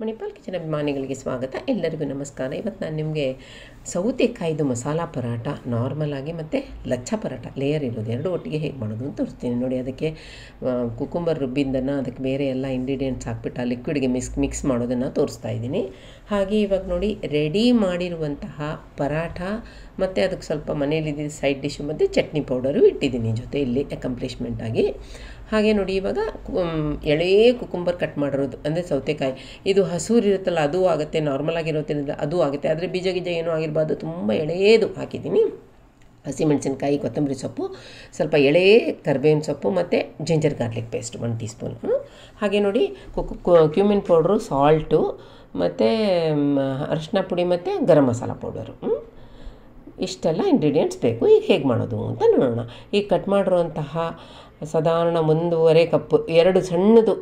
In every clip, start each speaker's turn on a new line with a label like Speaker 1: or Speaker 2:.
Speaker 1: Manipal kitchen ಅಭಿಮಾನಿಗಳಿಗೆ ಸ್ವಾಗತ ಎಲ್ಲರಿಗೂ ನಮಸ್ಕಾರ ಇವತ್ತು ನಾನು ನಿಮಗೆ ಸೌತೆಕಾಯ್ದು ಮಸಾಲ ಪರಾಟ ನಾರ್ಮಲಾಗಿ ಆಗಿ ಮತ್ತು ಲಚ್ಚ ಪರಾಟ ಲೇಯರ್ ಇರೋದು ಎರಡು ಒಟ್ಟಿಗೆ ಹೇಗೆ ಮಾಡೋದು ಅಂತ ತೋರಿಸ್ತೀನಿ ನೋಡಿ ಅದಕ್ಕೆ ಕುಕುಂಬರ್ ರುಬ್ಬಿದ್ದನ್ನು ಅದಕ್ಕೆ ಬೇರೆ ಎಲ್ಲ ಇಂಗ್ರೀಡಿಯೆಂಟ್ಸ್ ಹಾಕ್ಬಿಟ್ಟು ಆ ಲಿಕ್ವಿಡ್ಗೆ ಮಿಸ್ ಮಿಕ್ಸ್ ಮಾಡೋದನ್ನು ತೋರಿಸ್ತಾ ಇದ್ದೀನಿ ಹಾಗೆ ಇವಾಗ ನೋಡಿ ರೆಡಿ ಮಾಡಿರುವಂತಹ ಪರಾಠ ಮತ್ತು ಅದಕ್ಕೆ ಸ್ವಲ್ಪ ಮನೇಲಿದ್ದ ಸೈಡ್ ಡಿಶ್ ಮತ್ತು ಚಟ್ನಿ ಪೌಡರು ಇಟ್ಟಿದ್ದೀನಿ ಇಲ್ಲಿ ಅಕಂಪ್ಲಿಷ್ಮೆಂಟಾಗಿ ಹಾಗೆ ನೋಡಿ ಇವಾಗ ಎಳೆ ಕುಕುಂಬರ್ ಕಟ್ ಮಾಡಿರೋದು ಅಂದರೆ ಸೌತೆಕಾಯಿ ಇದು ಹಸೂರು ಇರುತ್ತಲ್ಲ ಅದು ಆಗುತ್ತೆ ನಾರ್ಮಲ್ ಆಗಿರೋದ್ರಿಂದ ಅದು ಆಗುತ್ತೆ ಆದರೆ ಬೀಜ ಗೀಜ ಏನೂ ಆಗಿರಬಾರ್ದು ತುಂಬ ಎಳೆಯದು ಹಾಕಿದ್ದೀನಿ ಹಸಿಮೆಣಸಿನ್ಕಾಯಿ ಕೊತ್ತಂಬರಿ ಸೊಪ್ಪು ಸ್ವಲ್ಪ ಎಳೆ ಕರ್ಬೇವಿನ ಸೊಪ್ಪು ಮತ್ತು ginger garlic paste one teaspoon ಹಾಗೆ ನೋಡಿ ಕ್ಯೂಮಿನ್ ಪೌಡ್ರು ಸಾಲ್ಟು ಮತ್ತು ಅರಿಶಿನ ಪುಡಿ ಮತ್ತು ಗರಂ ಮಸಾಲ ಪೌಡರು ಇಷ್ಟೆಲ್ಲ ಇಂಗ್ರೀಡಿಯೆಂಟ್ಸ್ ಬೇಕು ಈಗ ಹೇಗೆ ಮಾಡೋದು ಅಂತ ನೋಡೋಣ ಈಗ ಕಟ್ ಮಾಡಿರುವಂತಹ ಸಾಧಾರಣ ಒಂದೂವರೆ ಕಪ್ ಎರಡು ಸಣ್ಣದು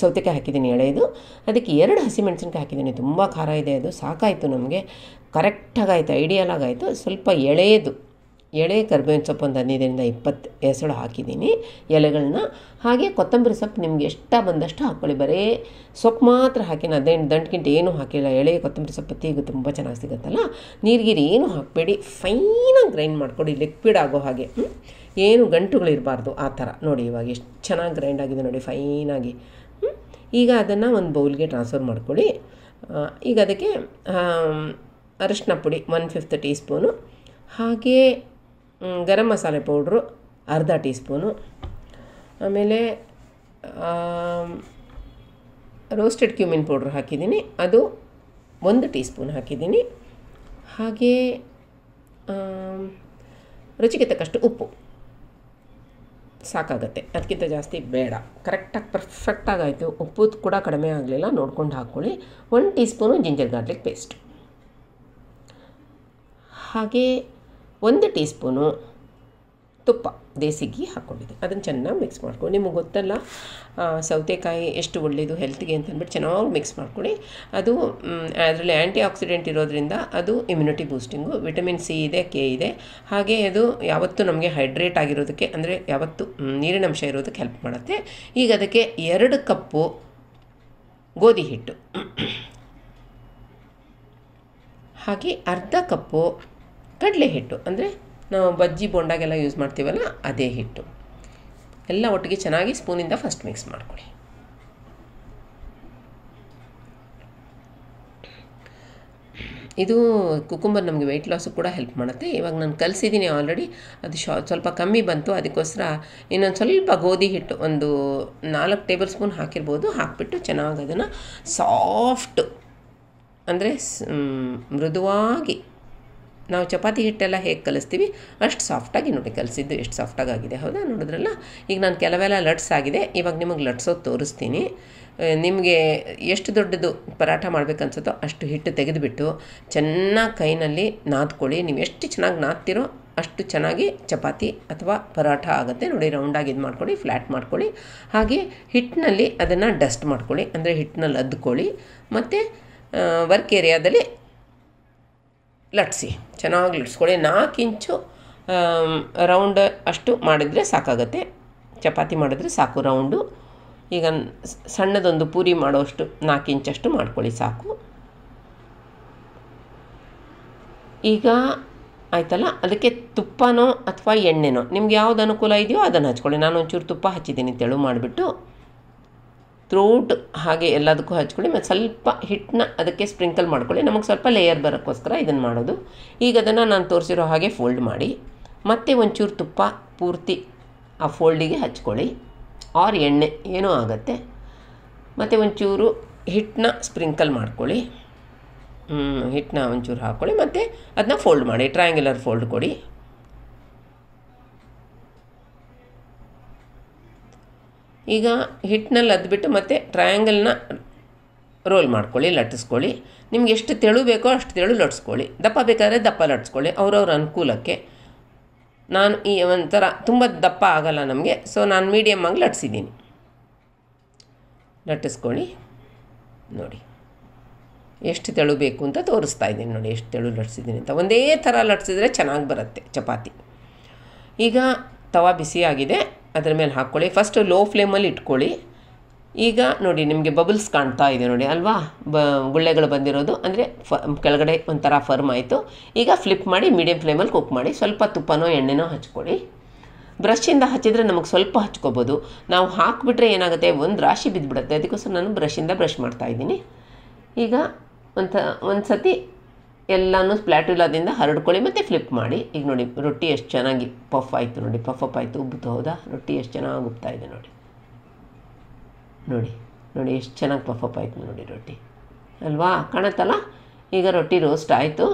Speaker 1: ಸೌತೆಕಾಯಿ ಹಾಕಿದ್ದೀನಿ ಎಳೆಯದು ಅದಕ್ಕೆ ಎರಡು ಹಸಿಮೆಣಸಿನ್ಕಾಯಿ ಹಾಕಿದ್ದೀನಿ ತುಂಬ ಖಾರ ಇದೆ ಅದು ಸಾಕಾಯಿತು ನಮಗೆ ಕರೆಕ್ಟಾಗಿ ಆಯಿತು ಐಡಿಯಲ್ ಆಗಾಯಿತು ಸ್ವಲ್ಪ ಎಳೆಯದು ಎಳೆ ಕರ್ಬೇವಿನ ಸೊಪ್ಪು ಒಂದು ಹದಿನೈದರಿಂದ ಇಪ್ಪತ್ತು ಎಸಳು ಹಾಕಿದ್ದೀನಿ ಎಲೆಗಳನ್ನ ಹಾಗೆ ಕೊತ್ತಂಬರಿ ಸೊಪ್ಪು ನಿಮ್ಗೆ ಎಷ್ಟ ಬಂದಷ್ಟು ಹಾಕ್ಕೊಳ್ಳಿ ಬರೀ ಸೊಪ್ಪು ಮಾತ್ರ ಹಾಕಿ ಅದೇನು ದಂಟ್ಗಿಂತ ಏನೂ ಹಾಕಿಲ್ಲ ಎಳೆ ಕೊತ್ತಂಬರಿ ಸೊಪ್ಪು ತೀಗು ತುಂಬ ಚೆನ್ನಾಗಿ ಸಿಗುತ್ತಲ್ಲ ನೀರ್ಗೀರು ಏನು ಹಾಕಬೇಡಿ ಫೈನಾಗಿ ಗ್ರೈಂಡ್ ಮಾಡಿಕೊಡಿ ಲಿಕ್ವಿಡ್ ಆಗೋ ಹಾಗೆ ಏನು ಗಂಟುಗಳಿರಬಾರ್ದು ಆ ಥರ ನೋಡಿ ಇವಾಗ ಎಷ್ಟು ಚೆನ್ನಾಗಿ ಗ್ರೈಂಡ್ ಆಗಿದೆ ನೋಡಿ ಫೈನಾಗಿ ಈಗ ಅದನ್ನು ಒಂದು ಬೌಲ್ಗೆ ಟ್ರಾನ್ಸ್ಫರ್ ಮಾಡ್ಕೊಳ್ಳಿ ಈಗ ಅದಕ್ಕೆ ಅರಶಿನ ಪುಡಿ ಒನ್ ಫಿಫ್ತ್ ಟೀ ಸ್ಪೂನು ಹಾಗೇ ಗರಂ ಮಸಾಲೆ ಪೌಡ್ರು ಅರ್ಧ ಟೀ ಸ್ಪೂನು ಆಮೇಲೆ ರೋಸ್ಟೆಡ್ ಕ್ಯೂಮಿನ್ ಪೌಡ್ರ್ ಹಾಕಿದ್ದೀನಿ ಅದು ಒಂದು ಟೀ ಸ್ಪೂನ್ ಹಾಕಿದ್ದೀನಿ ಹಾಗೇ ರುಚಿಗೆ ತಕ್ಕಷ್ಟು ಉಪ್ಪು ಸಾಕಾಗತ್ತೆ ಅದಕ್ಕಿಂತ ಜಾಸ್ತಿ ಬೇಡ ಕರೆಕ್ಟಾಗಿ ಆಯಿತು ಉಪ್ಪು ಕೂಡ ಕಡಿಮೆ ಆಗಲಿಲ್ಲ ನೋಡ್ಕೊಂಡು ಹಾಕ್ಕೊಳ್ಳಿ ಒಂದು teaspoon ginger garlic paste ಹಾಗೆ ಒಂದು ಟೀ ಸ್ಪೂನು ತುಪ್ಪ ದೇಸಿ ಘೀ ಹಾಕ್ಕೊಂಡಿದ್ದೆ ಅದನ್ನು ಚೆನ್ನಾಗಿ ಮಿಕ್ಸ್ ಮಾಡ್ಕೊಂಡು ನಿಮಗೆ ಗೊತ್ತಲ್ಲ ಸೌತೆಕಾಯಿ ಎಷ್ಟು ಒಳ್ಳೆಯದು ಹೆಲ್ತ್ಗೆ ಅಂತಂದ್ಬಿಟ್ಟು ಚೆನ್ನಾಗಿ ಮಿಕ್ಸ್ ಮಾಡ್ಕೊಳ್ಳಿ ಅದು ಅದರಲ್ಲಿ ಆ್ಯಂಟಿ ಆಕ್ಸಿಡೆಂಟ್ ಇರೋದ್ರಿಂದ ಅದು ಇಮ್ಯುನಿಟಿ ಬೂಸ್ಟಿಂಗು ವಿಟಮಿನ್ ಸಿ ಇದೆ ಕೆ ಇದೆ ಹಾಗೆ ಅದು ಯಾವತ್ತೂ ನಮಗೆ ಹೈಡ್ರೇಟ್ ಆಗಿರೋದಕ್ಕೆ ಅಂದರೆ ನೀರಿನ ಅಂಶ ಇರೋದಕ್ಕೆ ಹೆಲ್ಪ್ ಮಾಡುತ್ತೆ ಈಗ ಅದಕ್ಕೆ ಎರಡು ಕಪ್ಪು ಗೋಧಿ ಹಿಟ್ಟು ಹಾಗೆ ಅರ್ಧ ಕಪ್ಪು ಕಡಲೆ ಹಿಟ್ಟು ಅಂದರೆ ನಾವು ಬಜ್ಜಿ ಬೊಂಡಾಗೆಲ್ಲ ಯೂಸ್ ಮಾಡ್ತೀವಲ್ಲ ಅದೇ ಹಿಟ್ಟು ಎಲ್ಲ ಒಟ್ಟಿಗೆ ಚೆನ್ನಾಗಿ ಸ್ಪೂನಿಂದ ಫಸ್ಟ್ ಮಿಕ್ಸ್ ಮಾಡ್ಕೊಳ್ಳಿ ಇದು ಕುಕುಂಬರ್ ನಮಗೆ ವೆಯ್ಟ್ ಲಾಸು ಕೂಡ ಹೆಲ್ಪ್ ಮಾಡುತ್ತೆ ಇವಾಗ ನಾನು ಕಲಿಸಿದ್ದೀನಿ ಆಲ್ರೆಡಿ ಅದು ಶಾ ಸ್ವಲ್ಪ ಕಮ್ಮಿ ಬಂತು ಅದಕ್ಕೋಸ್ಕರ ಇನ್ನೊಂದು ಸ್ವಲ್ಪ ಗೋಧಿ ಹಿಟ್ಟು ಒಂದು ನಾಲ್ಕು ಟೇಬಲ್ ಸ್ಪೂನ್ ಹಾಕಿರ್ಬೋದು ಹಾಕಿಬಿಟ್ಟು ಚೆನ್ನಾಗಿ ಅದನ್ನು ಸಾಫ್ಟ್ ಅಂದರೆ ಮೃದುವಾಗಿ ನಾವು ಚಪಾತಿ ಹಿಟ್ಟೆಲ್ಲ ಹೇಗೆ ಕಲಿಸ್ತೀವಿ ಅಷ್ಟು ಸಾಫ್ಟಾಗಿ ನೋಡಿ ಕಲಿಸಿದ್ದು ಎಷ್ಟು ಸಾಫ್ಟಾಗಿ ಆಗಿದೆ ಹೌದಾ ನೋಡಿದ್ರಲ್ಲ ಈಗ ನಾನು ಕೆಲವೆಲ್ಲ ಲಟ್ಸ್ ಆಗಿದೆ ಇವಾಗ ನಿಮಗೆ ಲಟ್ಸೋದು ತೋರಿಸ್ತೀನಿ ನಿಮಗೆ ಎಷ್ಟು ದೊಡ್ಡದು ಪರಾಠ ಮಾಡಬೇಕನ್ಸುತ್ತೋ ಅಷ್ಟು ಹಿಟ್ಟು ತೆಗೆದುಬಿಟ್ಟು ಚೆನ್ನಾಗಿ ಕೈನಲ್ಲಿ ನಾದ್ಕೊಳ್ಳಿ ನೀವು ಎಷ್ಟು ಚೆನ್ನಾಗಿ ನಾದ್ತಿರೋ ಅಷ್ಟು ಚೆನ್ನಾಗಿ ಚಪಾತಿ ಅಥವಾ ಪರಾಠ ಆಗುತ್ತೆ ನೋಡಿ ರೌಂಡಾಗಿ ಇದು ಮಾಡ್ಕೊಳ್ಳಿ ಫ್ಲ್ಯಾಟ್ ಮಾಡ್ಕೊಳ್ಳಿ ಹಾಗೆ ಹಿಟ್ಟಿನಲ್ಲಿ ಅದನ್ನು ಡಸ್ಟ್ ಮಾಡ್ಕೊಳ್ಳಿ ಅಂದರೆ ಹಿಟ್ಟಿನಲ್ಲಿ ಅದ್ಕೊಳ್ಳಿ ಮತ್ತು ವರ್ಕ್ ಏರಿಯಾದಲ್ಲಿ ಲಟ್ಸಿ ಚೆನ್ನಾಗಿ ಲಟ್ಸ್ಕೊಳ್ಳಿ ನಾಲ್ಕು ಇಂಚು ರೌಂಡ್ ಅಷ್ಟು ಮಾಡಿದರೆ ಸಾಕಾಗತ್ತೆ ಚಪಾತಿ ಮಾಡಿದ್ರೆ ಸಾಕು ರೌಂಡು ಈಗ ಸಣ್ಣದೊಂದು ಪೂರಿ ಮಾಡೋಷ್ಟು ನಾಲ್ಕು ಇಂಚಷ್ಟು ಮಾಡ್ಕೊಳ್ಳಿ ಸಾಕು ಈಗ ಆಯಿತಲ್ಲ ಅದಕ್ಕೆ ತುಪ್ಪನೋ ಅಥವಾ ಎಣ್ಣೆನೋ ನಿಮ್ಗೆ ಯಾವ್ದು ಅನುಕೂಲ ಇದೆಯೋ ಅದನ್ನು ಹಚ್ಕೊಳ್ಳಿ ನಾನು ಒಂಚೂರು ತುಪ್ಪ ಹಚ್ಚಿದ್ದೀನಿ ತೆಳು ಮಾಡಿಬಿಟ್ಟು ತ್ರೂಟ್ ಹಾಗೆ ಎಲ್ಲದಕ್ಕೂ ಹಚ್ಕೊಳ್ಳಿ ಮತ್ತು ಸ್ವಲ್ಪ ಹಿಟ್ಟನ್ನ ಅದಕ್ಕೆ ಸ್ಪ್ರಿಂಕಲ್ ಮಾಡ್ಕೊಳ್ಳಿ ನಮಗೆ ಸ್ವಲ್ಪ ಲೇಯರ್ ಬರೋಕ್ಕೋಸ್ಕರ ಇದನ್ನು ಮಾಡೋದು ಈಗ ಅದನ್ನು ನಾನು ತೋರಿಸಿರೋ ಹಾಗೆ ಫೋಲ್ಡ್ ಮಾಡಿ ಮತ್ತೆ ಒಂಚೂರು ತುಪ್ಪ ಪೂರ್ತಿ ಆ ಫೋಲ್ಡಿಗೆ ಹಚ್ಕೊಳ್ಳಿ ಆರ್ ಎಣ್ಣೆ ಏನೂ ಆಗುತ್ತೆ ಮತ್ತು ಒಂಚೂರು ಹಿಟ್ಟನ್ನ ಸ್ಪ್ರಿಂಕಲ್ ಮಾಡ್ಕೊಳ್ಳಿ ಹಿಟ್ಟನ್ನ ಒಂಚೂರು ಹಾಕ್ಕೊಳ್ಳಿ ಮತ್ತು ಅದನ್ನ ಫೋಲ್ಡ್ ಮಾಡಿ ಟ್ರಯಾಂಗ್ಯುಲರ್ ಫೋಲ್ಡ್ ಕೊಡಿ ಈಗ ಹಿಟ್ಟಿನಲ್ಲಿ ಅದ್ಬಿಟ್ಟು ಮತ್ತು ಟ್ರಯಾಂಗಲ್ನ ರೋಲ್ ಮಾಡ್ಕೊಳ್ಳಿ ಲಟ್ಟಿಸ್ಕೊಳ್ಳಿ ನಿಮ್ಗೆ ಎಷ್ಟು ತೆಳು ಬೇಕೋ ಅಷ್ಟು ತೆಳು ಲಟ್ಸ್ಕೊಳ್ಳಿ ದಪ್ಪ ಬೇಕಾದರೆ ದಪ್ಪ ಲಟ್ಸ್ಕೊಳ್ಳಿ ಅವ್ರವ್ರ ಅನುಕೂಲಕ್ಕೆ ನಾನು ಈ ಒಂಥರ ತುಂಬ ದಪ್ಪ ಆಗಲ್ಲ ನಮಗೆ ಸೊ ನಾನು ಮೀಡಿಯಮ್ ಆಗಿ ಲಟ್ಸಿದ್ದೀನಿ ಲಟ್ಟಿಸ್ಕೊಳ್ಳಿ ನೋಡಿ ಎಷ್ಟು ತೆಳು ಬೇಕು ಅಂತ ತೋರಿಸ್ತಾ ಇದ್ದೀನಿ ನೋಡಿ ಎಷ್ಟು ತೆಳು ಲಟ್ಸಿದ್ದೀನಿ ಅಂತ ಒಂದೇ ಥರ ಲಟ್ಸಿದ್ರೆ ಚೆನ್ನಾಗಿ ಬರುತ್ತೆ ಚಪಾತಿ ಈಗ ತವಾ ಬಿಸಿಯಾಗಿದೆ ಅದರ ಮೇಲೆ ಹಾಕ್ಕೊಳ್ಳಿ ಫಸ್ಟು ಲೋ ಫ್ಲೇಮಲ್ಲಿ ಇಟ್ಕೊಳ್ಳಿ ಈಗ ನೋಡಿ ನಿಮಗೆ ಬಬಲ್ಸ್ ಕಾಣ್ತಾ ಇದೆ ನೋಡಿ ಅಲ್ವಾ ಬ ಗುಳ್ಳೆಗಳು ಬಂದಿರೋದು ಅಂದರೆ ಫ ಕೆಳಗಡೆ ಒಂಥರ ಫರ್ಮ್ ಆಯಿತು ಈಗ ಫ್ಲಿಪ್ ಮಾಡಿ ಮೀಡಿಯಮ್ ಫ್ಲೇಮಲ್ಲಿ ಕುಕ್ ಮಾಡಿ ಸ್ವಲ್ಪ ತುಪ್ಪನೋ ಎಣ್ಣೆನೋ ಹಚ್ಕೊಳ್ಳಿ ಬ್ರಷಿಂದ ಹಚ್ಚಿದರೆ ನಮಗೆ ಸ್ವಲ್ಪ ಹಚ್ಕೋಬೋದು ನಾವು ಹಾಕಿಬಿಟ್ರೆ ಏನಾಗುತ್ತೆ ಒಂದು ರಾಶಿ ಬಿದ್ದುಬಿಡುತ್ತೆ ಅದಕ್ಕೋಸ್ಕರ ನಾನು ಬ್ರಷಿಂದ ಬ್ರಷ್ ಮಾಡ್ತಾ ಇದ್ದೀನಿ ಈಗ ಒಂಥ ಒಂದು ಸತಿ ಎಲ್ಲನೂ ಸ್ಪ್ಲ್ಯಾಟುಲಾದಿಂದ ಹರಡ್ಕೊಳ್ಳಿ ಮತ್ತು ಫ್ಲಿಪ್ ಮಾಡಿ ಈಗ ನೋಡಿ ರೊಟ್ಟಿ ಎಷ್ಟು ಚೆನ್ನಾಗಿ ಪಫ್ ಆಯಿತು ನೋಡಿ ಪಫ್ ಅಪ್ ಆಯಿತು ಉಬ್ಬುತ್ತು ಹೌದಾ ರೊಟ್ಟಿ ಎಷ್ಟು ಚೆನ್ನಾಗಿ ಉಬ್ತಾ ಇದೆ ನೋಡಿ ನೋಡಿ ನೋಡಿ ಎಷ್ಟು ಚೆನ್ನಾಗಿ ಪಫ್ ಅಪ್ ಆಯಿತು ನೋಡಿ ರೊಟ್ಟಿ ಅಲ್ವಾ ಕಾಣತ್ತಲ್ಲ ಈಗ ರೊಟ್ಟಿ ರೋಸ್ಟ್ ಆಯಿತು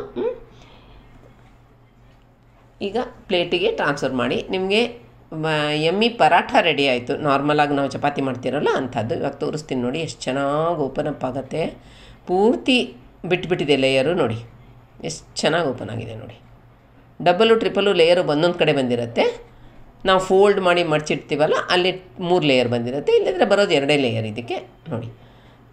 Speaker 1: ಈಗ ಪ್ಲೇಟಿಗೆ ಟ್ರಾನ್ಸ್ಫರ್ ಮಾಡಿ ನಿಮಗೆ ಎಮ್ಮಿ ಪರಾಠ ರೆಡಿ ಆಯಿತು ನಾರ್ಮಲಾಗಿ ನಾವು ಚಪಾತಿ ಮಾಡ್ತಿರಲ್ಲ ಅಂಥದ್ದು ಇವಾಗ ತೋರಿಸ್ತೀನಿ ನೋಡಿ ಎಷ್ಟು ಚೆನ್ನಾಗಿ ಓಪನ್ ಅಪ್ ಆಗುತ್ತೆ ಪೂರ್ತಿ ಬಿಟ್ಬಿಟ್ಟಿದೆ ಲೇಯರು ನೋಡಿ ಎಷ್ಟು ಚೆನ್ನಾಗಿ ಓಪನ್ ಆಗಿದೆ ನೋಡಿ ಡಬಲು ಟ್ರಿಪಲು ಲೇಯರು ಒಂದೊಂದು ಕಡೆ ಬಂದಿರುತ್ತೆ ನಾವು ಫೋಲ್ಡ್ ಮಾಡಿ ಮಡಚಿಡ್ತೀವಲ್ಲ ಅಲ್ಲಿ ಮೂರು ಲೇಯರ್ ಬಂದಿರುತ್ತೆ ಇಲ್ಲದ್ರೆ ಬರೋದು ಎರಡೇ ಲೇಯರ್ ಇದಕ್ಕೆ ನೋಡಿ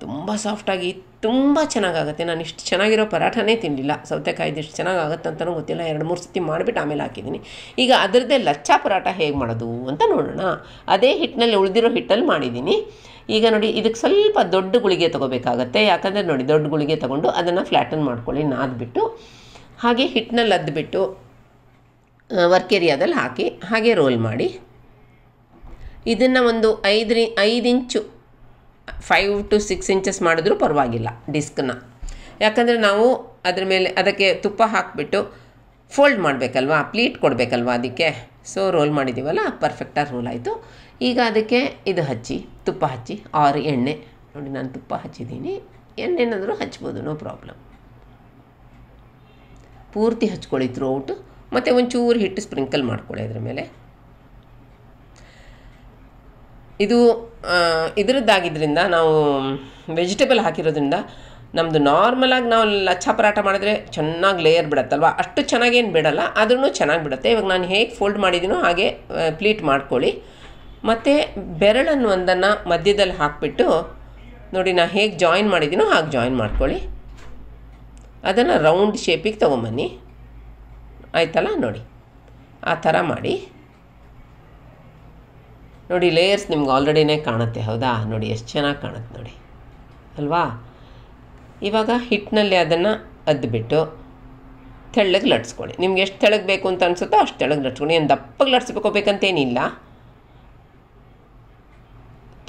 Speaker 1: ತುಂಬ ಸಾಫ್ಟಾಗಿ ತುಂಬ ಚೆನ್ನಾಗಾಗುತ್ತೆ ನಾನು ಇಷ್ಟು ಚೆನ್ನಾಗಿರೋ ಪರಾಠನೇ ತಿನ್ನಲಿಲ್ಲ ಸೌತೆಕಾಯ್ದು ಇಷ್ಟು ಚೆನ್ನಾಗಾಗುತ್ತೆ ಅಂತಲೂ ಗೊತ್ತಿಲ್ಲ ಎರಡು ಮೂರು ಸತಿ ಮಾಡಿಬಿಟ್ಟು ಆಮೇಲೆ ಹಾಕಿದ್ದೀನಿ ಈಗ ಅದರದ್ದೇ ಲಚ್ಚಾ ಪರಾಠ ಹೇಗೆ ಮಾಡೋದು ಅಂತ ನೋಡೋಣ ಅದೇ ಹಿಟ್ಟಿನಲ್ಲಿ ಉಳಿದಿರೋ ಹಿಟ್ಟಲ್ಲಿ ಮಾಡಿದ್ದೀನಿ ಈಗ ನೋಡಿ ಇದಕ್ಕೆ ಸ್ವಲ್ಪ ದೊಡ್ಡ ಗುಳಿಗೆ ತೊಗೋಬೇಕಾಗತ್ತೆ ಯಾಕಂದರೆ ನೋಡಿ ದೊಡ್ಡ ಗುಳಿಗೆ ತೊಗೊಂಡು ಅದನ್ನು ಫ್ಲ್ಯಾಟನ್ ಮಾಡ್ಕೊಳ್ಳಿ ನಾದ್ಬಿಟ್ಟು ಹಾಗೆ ಹಿಟ್ಟಿನಲ್ಲಿ ಅದ್ಬಿಟ್ಟು ಏರಿಯಾದಲ್ಲಿ ಹಾಕಿ ಹಾಗೆ ರೋಲ್ ಮಾಡಿ ಇದನ್ನು ಒಂದು ಐದು ಐದು ಇಂಚು ಫೈವ್ ಟು ಸಿಕ್ಸ್ ಇಂಚಸ್ ಮಾಡಿದ್ರೂ ಪರವಾಗಿಲ್ಲ ಡಿಸ್ಕನ್ನ ಯಾಕಂದರೆ ನಾವು ಅದ್ರ ಮೇಲೆ ಅದಕ್ಕೆ ತುಪ್ಪ ಹಾಕಿಬಿಟ್ಟು ಫೋಲ್ಡ್ ಮಾಡಬೇಕಲ್ವಾ ಪ್ಲೀಟ್ ಕೊಡಬೇಕಲ್ವಾ ಅದಕ್ಕೆ ಸೊ ರೋಲ್ ಮಾಡಿದ್ದೀವಲ್ಲ ಪರ್ಫೆಕ್ಟಾಗಿ ರೋಲ್ ಆಯಿತು ಈಗ ಅದಕ್ಕೆ ಇದು ಹಚ್ಚಿ ತುಪ್ಪ ಹಚ್ಚಿ ಆರು ಎಣ್ಣೆ ನೋಡಿ ನಾನು ತುಪ್ಪ ಹಚ್ಚಿದ್ದೀನಿ ಎಣ್ಣೆನಾದರೂ ಹಚ್ಬೋದು ನೋ ಪ್ರಾಬ್ಲಮ್ ಪೂರ್ತಿ ಹಚ್ಕೊಳ್ಳಿ ಔಟು ಮತ್ತು ಒಂಚೂರು ಹಿಟ್ಟು ಸ್ಪ್ರಿಂಕಲ್ ಮಾಡ್ಕೊಳ್ಳಿ ಅದ್ರ ಮೇಲೆ ಇದು ಇದರದ್ದಾಗಿದ್ದರಿಂದ ನಾವು ವೆಜಿಟೇಬಲ್ ಹಾಕಿರೋದ್ರಿಂದ ನಮ್ಮದು ನಾರ್ಮಲಾಗಿ ನಾವು ಲಚ್ಚ ಪರಾಟ ಮಾಡಿದ್ರೆ ಚೆನ್ನಾಗಿ ಲೇಯರ್ ಬಿಡತ್ತಲ್ವ ಅಷ್ಟು ಚೆನ್ನಾಗೇನು ಬಿಡಲ್ಲ ಆದ್ರೂ ಚೆನ್ನಾಗಿ ಬಿಡುತ್ತೆ ಇವಾಗ ನಾನು ಹೇಗೆ ಫೋಲ್ಡ್ ಮಾಡಿದ್ದೀನೋ ಹಾಗೆ ಪ್ಲೀಟ್ ಮಾಡ್ಕೊಳ್ಳಿ ಮತ್ತು ಬೆರಳನ್ನು ಒಂದನ್ನು ಮಧ್ಯದಲ್ಲಿ ಹಾಕಿಬಿಟ್ಟು ನೋಡಿ ನಾನು ಹೇಗೆ ಜಾಯಿನ್ ಮಾಡಿದ್ದೀನೋ ಹಾಗೆ ಜಾಯಿನ್ ಮಾಡ್ಕೊಳ್ಳಿ ಅದನ್ನು ರೌಂಡ್ ಶೇಪಿಗೆ ತೊಗೊಂಬನ್ನಿ ಆಯ್ತಲ್ಲ ನೋಡಿ ಆ ಥರ ಮಾಡಿ ನೋಡಿ ಲೇಯರ್ಸ್ ನಿಮ್ಗೆ ಆಲ್ರೆಡಿನೇ ಕಾಣುತ್ತೆ ಹೌದಾ ನೋಡಿ ಎಷ್ಟು ಚೆನ್ನಾಗಿ ಕಾಣುತ್ತೆ ನೋಡಿ ಅಲ್ವಾ ಇವಾಗ ಹಿಟ್ಟಿನಲ್ಲಿ ಅದನ್ನು ಅದ್ಬಿಟ್ಟು ತೆಳ್ಳಗೆ ಲಟ್ಸ್ಕೊಳ್ಳಿ ನಿಮ್ಗೆ ಎಷ್ಟು ತೆಳಗೆ ಬೇಕು ಅಂತ ಅನಿಸುತ್ತೋ ಅಷ್ಟು ತೆಳಗೆ ಲಟ್ಸ್ಕೊಳ್ಳಿ ಏನು ದಪ್ಪಗೆ ಲಟ್ಸ್ಬೇಕೋಬೇಕಂತೇನಿಲ್ಲ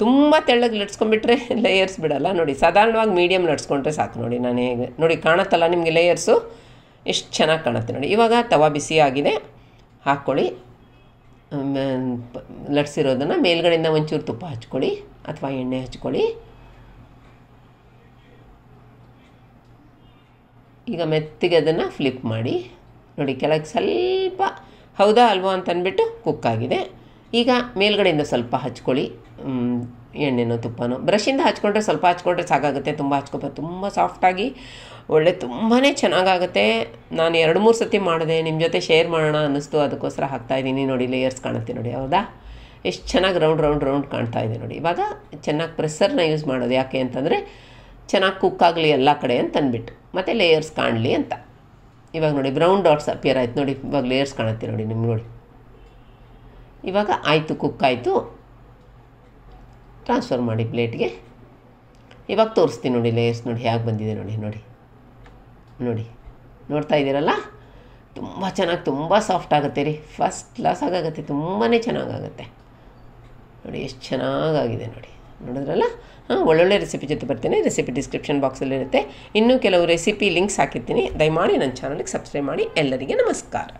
Speaker 1: ತುಂಬ ತೆಳ್ಳಗೆ ಲಟ್ಸ್ಕೊಂಡ್ಬಿಟ್ರೆ ಲೇಯರ್ಸ್ ಬಿಡಲ್ಲ ನೋಡಿ ಸಾಧಾರಣವಾಗಿ ಮೀಡಿಯಮ್ ಲಟ್ಸ್ಕೊಂಡ್ರೆ ಸಾಕು ನೋಡಿ ನಾನು ಹೇಗೆ ನೋಡಿ ಕಾಣುತ್ತಲ್ಲ ನಿಮಗೆ ಲೇಯರ್ಸು ಎಷ್ಟು ಚೆನ್ನಾಗಿ ಕಾಣುತ್ತೆ ನೋಡಿ ಇವಾಗ ತವಾ ಬಿಸಿ ಆಗಿದೆ ಹಾಕ್ಕೊಳ್ಳಿ ಲಟ್ಸಿರೋದನ್ನು ಮೇಲ್ಗಡೆಯಿಂದ ಒಂಚೂರು ತುಪ್ಪ ಹಚ್ಕೊಳ್ಳಿ ಅಥವಾ ಎಣ್ಣೆ ಹಚ್ಕೊಳ್ಳಿ ಈಗ ಮೆತ್ತಿಗೆ ಅದನ್ನು ಫ್ಲಿಪ್ ಮಾಡಿ ನೋಡಿ ಕೆಳಗೆ ಸ್ವಲ್ಪ ಹೌದಾ ಅಲ್ವಾ ಅಂತ ಅಂದ್ಬಿಟ್ಟು ಕುಕ್ ಆಗಿದೆ ಈಗ ಮೇಲ್ಗಡೆಯಿಂದ ಸ್ವಲ್ಪ ಹಚ್ಕೊಳ್ಳಿ ಎಣ್ಣೆನೋ ತುಪ್ಪನೋ ಬ್ರಷಿಂದ ಹಚ್ಕೊಂಡ್ರೆ ಸ್ವಲ್ಪ ಹಚ್ಕೊಂಡ್ರೆ ಸಾಕಾಗುತ್ತೆ ತುಂಬ ಹಚ್ಕೊಬಾರ್ದು ತುಂಬ ಸಾಫ್ಟಾಗಿ ಒಳ್ಳೆ ತುಂಬಾ ಚೆನ್ನಾಗಾಗುತ್ತೆ ನಾನು ಎರಡು ಮೂರು ಸತಿ ಮಾಡಿದೆ ನಿಮ್ಮ ಜೊತೆ ಶೇರ್ ಮಾಡೋಣ ಅನ್ನಿಸ್ತು ಅದಕ್ಕೋಸ್ಕರ ಹಾಕ್ತಾಯಿದ್ದೀನಿ ನೋಡಿ ಲೇಯರ್ಸ್ ಕಾಣುತ್ತೆ ನೋಡಿ ಹೌದಾ ಎಷ್ಟು ಚೆನ್ನಾಗಿ ರೌಂಡ್ ರೌಂಡ್ ರೌಂಡ್ ಕಾಣ್ತಾ ಇದೆ ನೋಡಿ ಇವಾಗ ಚೆನ್ನಾಗಿ ಪ್ರೆಸ್ಸರ್ನ ಯೂಸ್ ಮಾಡೋದು ಯಾಕೆ ಅಂತಂದರೆ ಚೆನ್ನಾಗಿ ಕುಕ್ ಎಲ್ಲ ಕಡೆ ಅಂತ ಅಂದ್ಬಿಟ್ಟು ಮತ್ತು ಲೇಯರ್ಸ್ ಕಾಣಲಿ ಅಂತ ಇವಾಗ ನೋಡಿ ಬ್ರೌನ್ ಡಾಟ್ಸ್ ಅಪಿಯರ್ ಆಯ್ತು ನೋಡಿ ಇವಾಗ ಲೇಯರ್ಸ್ ಕಾಣುತ್ತೆ ನೋಡಿ ನಿಮ್ಗೆ ನೋಡಿ ಇವಾಗ ಆಯಿತು ಕುಕ್ ಆಯಿತು ಟ್ರಾನ್ಸ್ಫರ್ ಮಾಡಿ ಪ್ಲೇಟ್ಗೆ ಇವಾಗ ತೋರಿಸ್ತೀನಿ ನೋಡಿ ಲೇಯರ್ಸ್ ನೋಡಿ ಹೇಗೆ ಬಂದಿದೆ ನೋಡಿ ನೋಡಿ ನೋಡಿ ನೋಡ್ತಾ ಇದ್ದೀರಲ್ಲ ತುಂಬ ಚೆನ್ನಾಗಿ ತುಂಬ ಸಾಫ್ಟ್ ಆಗುತ್ತೆ ರೀ ಫಸ್ಟ್ ಕ್ಲಾಸ್ ಆಗುತ್ತೆ ತುಂಬಾ ಚೆನ್ನಾಗಾಗತ್ತೆ ನೋಡಿ ಎಷ್ಟು ಚೆನ್ನಾಗಾಗಿದೆ ನೋಡಿ ನೋಡಿದ್ರಲ್ಲ ಹಾಂ ಒಳ್ಳೊಳ್ಳೆ ರೆಸಿಪಿ ಜೊತೆ ಬರ್ತೀನಿ ರೆಸಿಪಿ ಡಿಸ್ಕ್ರಿಪ್ಷನ್ ಬಾಕ್ಸಲ್ಲಿರುತ್ತೆ ಇನ್ನೂ ಕೆಲವು ರೆಸಿಪಿ ಲಿಂಕ್ಸ್ ಹಾಕಿರ್ತೀನಿ ದಯಮಾಡಿ ನನ್ನ ಚಾನಲ್ಗೆ ಸಬ್ಸ್ಕ್ರೈಬ್ ಮಾಡಿ ಎಲ್ಲರಿಗೆ ನಮಸ್ಕಾರ